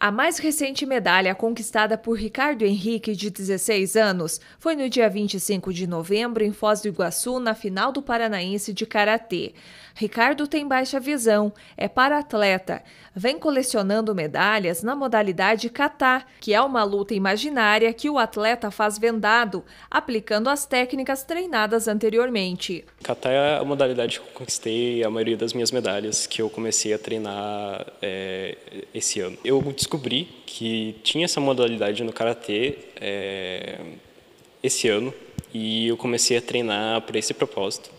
A mais recente medalha conquistada por Ricardo Henrique, de 16 anos, foi no dia 25 de novembro em Foz do Iguaçu, na final do Paranaense de Karatê. Ricardo tem baixa visão, é para-atleta, vem colecionando medalhas na modalidade kata, que é uma luta imaginária que o atleta faz vendado, aplicando as técnicas treinadas anteriormente. Kata é a modalidade que eu conquistei a maioria das minhas medalhas, que eu comecei a treinar é, esse ano. Eu descobri que tinha essa modalidade no karatê é, esse ano e eu comecei a treinar para esse propósito.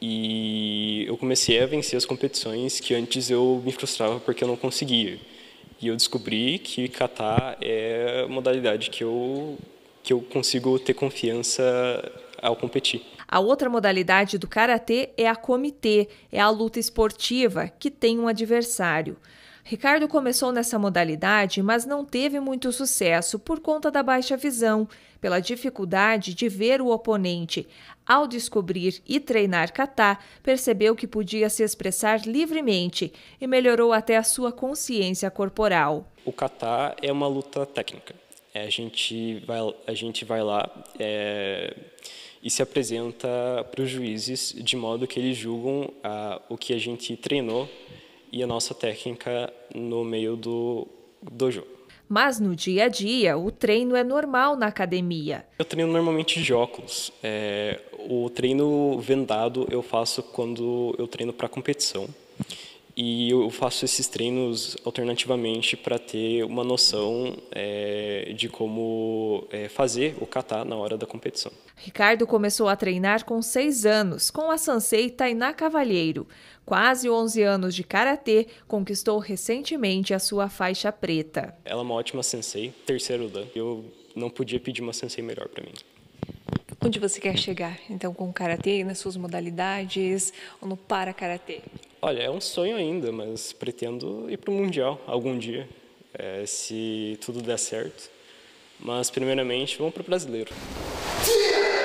E eu comecei a vencer as competições que antes eu me frustrava porque eu não conseguia. E eu descobri que kata é a modalidade que eu que eu consigo ter confiança ao competir. A outra modalidade do karatê é a comitê, é a luta esportiva que tem um adversário. Ricardo começou nessa modalidade, mas não teve muito sucesso por conta da baixa visão, pela dificuldade de ver o oponente. Ao descobrir e treinar kata, percebeu que podia se expressar livremente e melhorou até a sua consciência corporal. O kata é uma luta técnica. É, a, gente vai, a gente vai lá é, e se apresenta para os juízes de modo que eles julgam a, ah, o que a gente treinou e a nossa técnica no meio do dojo. Mas no dia a dia, o treino é normal na academia. Eu treino normalmente de óculos. É, o treino vendado eu faço quando eu treino para competição e eu faço esses treinos alternativamente para ter uma noção é, de como é, fazer o kata na hora da competição. Ricardo começou a treinar com 6 anos, com a sensei Tainá Cavalheiro. Quase 11 anos de karatê, conquistou recentemente a sua faixa preta. Ela é uma ótima sensei, terceiro dan. Eu não podia pedir uma sensei melhor para mim onde você quer chegar, então, com o karatê, nas suas modalidades ou no para karatê? Olha, é um sonho ainda, mas pretendo ir para o Mundial algum dia, é, se tudo der certo. Mas, primeiramente, vamos para o brasileiro. Yeah!